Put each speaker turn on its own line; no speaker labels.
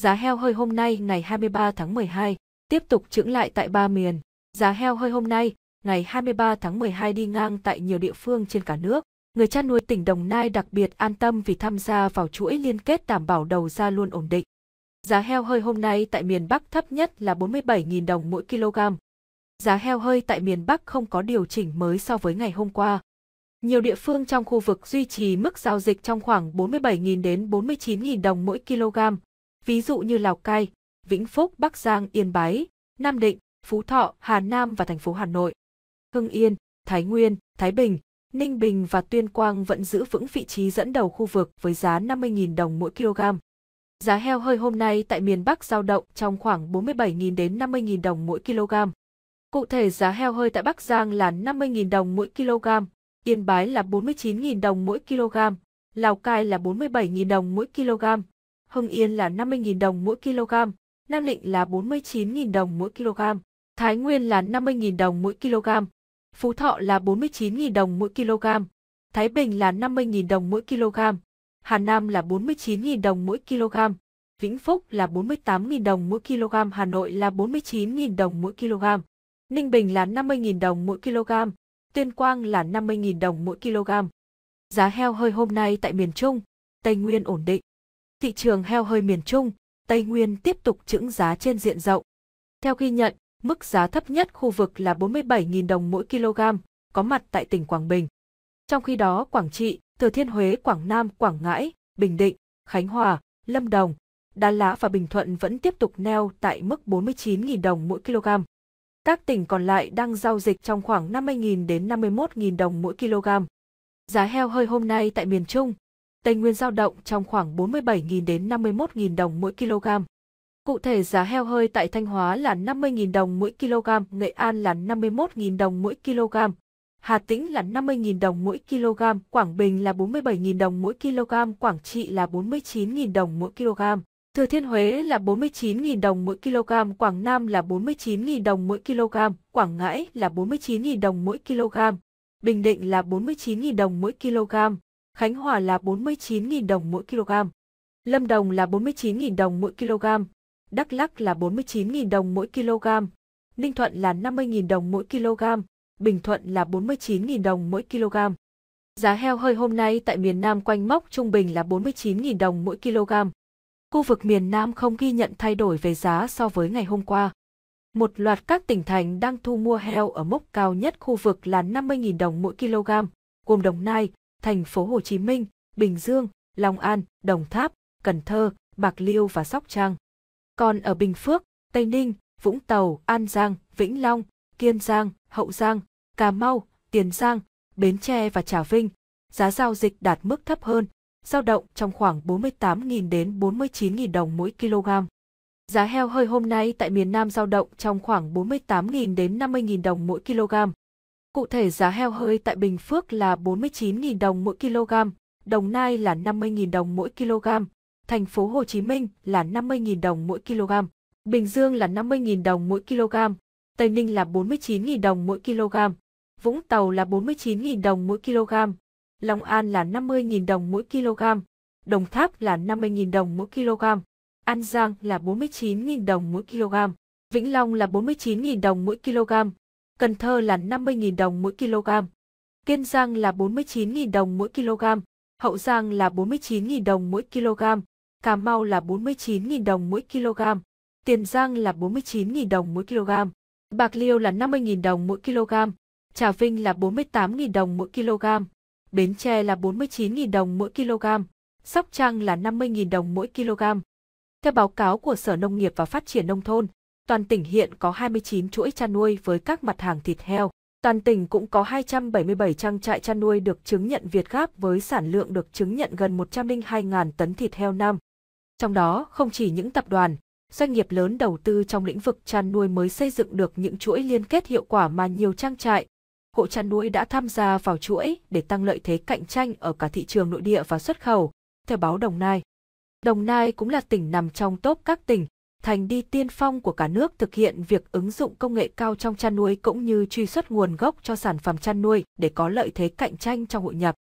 Giá heo hơi hôm nay ngày 23 tháng 12 tiếp tục chững lại tại ba miền. Giá heo hơi hôm nay, ngày 23 tháng 12 đi ngang tại nhiều địa phương trên cả nước. Người chăn nuôi tỉnh Đồng Nai đặc biệt an tâm vì tham gia vào chuỗi liên kết đảm bảo đầu ra luôn ổn định. Giá heo hơi hôm nay tại miền Bắc thấp nhất là 47.000 đồng mỗi kg. Giá heo hơi tại miền Bắc không có điều chỉnh mới so với ngày hôm qua. Nhiều địa phương trong khu vực duy trì mức giao dịch trong khoảng 47.000 đến 49.000 đồng mỗi kg, ví dụ như Lào Cai, Vĩnh Phúc, Bắc Giang, Yên Bái, Nam Định, Phú Thọ, Hà Nam và thành phố Hà Nội. Hưng Yên, Thái Nguyên, Thái Bình, Ninh Bình và Tuyên Quang vẫn giữ vững vị trí dẫn đầu khu vực với giá 50.000 đồng mỗi kg. Giá heo hơi hôm nay tại miền Bắc giao động trong khoảng 47.000 đến 50.000 đồng mỗi kg. Cụ thể giá heo hơi tại Bắc Giang là 50.000 đồng mỗi kg, Yên Bái là 49.000 đồng mỗi kg, Lào Cai là 47.000 đồng mỗi kg, Hưng Yên là 50.000 đồng mỗi kg, Nam Định là 49.000 đồng mỗi kg, Thái Nguyên là 50.000 đồng mỗi kg, Phú Thọ là 49.000 đồng mỗi kg, Thái Bình là 50.000 đồng mỗi kg, Hà Nam là 49.000 đồng mỗi kg, Vĩnh Phúc là 48.000 đồng mỗi kg, Hà Nội là 49.000 đồng mỗi kg, Ninh Bình là 50.000 đồng mỗi kg, Tuyên Quang là 50.000 đồng mỗi kg. Giá heo hơi hôm nay tại miền Trung, Tây Nguyên ổn định thị trường heo hơi miền Trung, Tây Nguyên tiếp tục trứng giá trên diện rộng. Theo ghi nhận, mức giá thấp nhất khu vực là 47.000 đồng mỗi kg, có mặt tại tỉnh Quảng Bình. Trong khi đó, Quảng Trị, Thừa Thiên Huế, Quảng Nam, Quảng Ngãi, Bình Định, Khánh Hòa, Lâm Đồng, Đà Lạt và Bình Thuận vẫn tiếp tục neo tại mức 49.000 đồng mỗi kg. Các tỉnh còn lại đang giao dịch trong khoảng 50.000 đến 51.000 đồng mỗi kg. Giá heo hơi hôm nay tại miền Trung, Tây Nguyên giao động trong khoảng 47.000 đến 51.000 đồng mỗi kg. Cụ thể giá heo hơi tại Thanh Hóa là 50.000 đồng mỗi kg, Nghệ An là 51.000 đồng mỗi kg, Hà Tĩnh là 50.000 đồng mỗi kg, Quảng Bình là 47.000 đồng mỗi kg, Quảng Trị là 49.000 đồng mỗi kg. Thừa Thiên Huế là 49.000 đồng mỗi kg, Quảng Nam là 49.000 đồng mỗi kg, Quảng Ngãi là 49.000 đồng mỗi kg, Bình Định là 49.000 đồng mỗi kg, Khánh Hòa là 49.000 đồng mỗi kg, Lâm Đồng là 49.000 đồng mỗi kg, Đắk Lắk là 49.000 đồng mỗi kg, Ninh Thuận là 50.000 đồng mỗi kg, Bình Thuận là 49.000 đồng mỗi kg. Giá heo hơi hôm nay tại miền Nam quanh mốc trung bình là 49.000 đồng mỗi kg. Khu vực miền Nam không ghi nhận thay đổi về giá so với ngày hôm qua. Một loạt các tỉnh thành đang thu mua heo ở mốc cao nhất khu vực là 50.000 đồng mỗi kg, gồm Đồng Nai, thành phố Hồ Chí Minh, Bình Dương, Long An, Đồng Tháp, Cần Thơ, Bạc Liêu và Sóc Trăng. Còn ở Bình Phước, Tây Ninh, Vũng Tàu, An Giang, Vĩnh Long, Kiên Giang, Hậu Giang, Cà Mau, Tiền Giang, Bến Tre và Trà Vinh, giá giao dịch đạt mức thấp hơn, giao động trong khoảng 48.000 đến 49.000 đồng mỗi kg. Giá heo hơi hôm nay tại miền Nam giao động trong khoảng 48.000 đến 50.000 đồng mỗi kg. Cụ thể giá heo hơi tại Bình Phước là 49.000 đồng mỗi kg, Đồng Nai là 50.000 đồng mỗi kg, thành phố Hồ Chí Minh là 50.000 đồng mỗi kg, Bình Dương là 50.000 đồng mỗi kg, Tây Ninh là 49.000 đồng mỗi kg, Vũng Tàu là 49.000 đồng mỗi kg, Long An là 50.000 đồng mỗi kg, Đồng Tháp là 50.000 đồng mỗi kg, An Giang là 49.000 đồng mỗi kg, Vĩnh Long là 49.000 đồng mỗi kg, Cần Thơ là 50.000 đồng mỗi kg, Kiên Giang là 49.000 đồng mỗi kg, Hậu Giang là 49.000 đồng mỗi kg, Cà Mau là 49.000 đồng mỗi kg, Tiền Giang là 49.000 đồng mỗi kg, Bạc Liêu là 50.000 đồng mỗi kg, Trà Vinh là 48.000 đồng mỗi kg, Bến Tre là 49.000 đồng mỗi kg, Sóc Trăng là 50.000 đồng mỗi kg. Theo báo cáo của Sở Nông nghiệp và Phát triển Nông thôn, toàn tỉnh hiện có 29 chuỗi chăn nuôi với các mặt hàng thịt heo. Toàn tỉnh cũng có 277 trang trại chăn nuôi được chứng nhận Việt Gáp với sản lượng được chứng nhận gần 102.000 tấn thịt heo năm. Trong đó, không chỉ những tập đoàn, doanh nghiệp lớn đầu tư trong lĩnh vực chăn nuôi mới xây dựng được những chuỗi liên kết hiệu quả mà nhiều trang trại, hộ chăn nuôi đã tham gia vào chuỗi để tăng lợi thế cạnh tranh ở cả thị trường nội địa và xuất khẩu, theo báo Đồng Nai. Đồng Nai cũng là tỉnh nằm trong top các tỉnh thành đi tiên phong của cả nước thực hiện việc ứng dụng công nghệ cao trong chăn nuôi cũng như truy xuất nguồn gốc cho sản phẩm chăn nuôi để có lợi thế cạnh tranh trong hội nhập.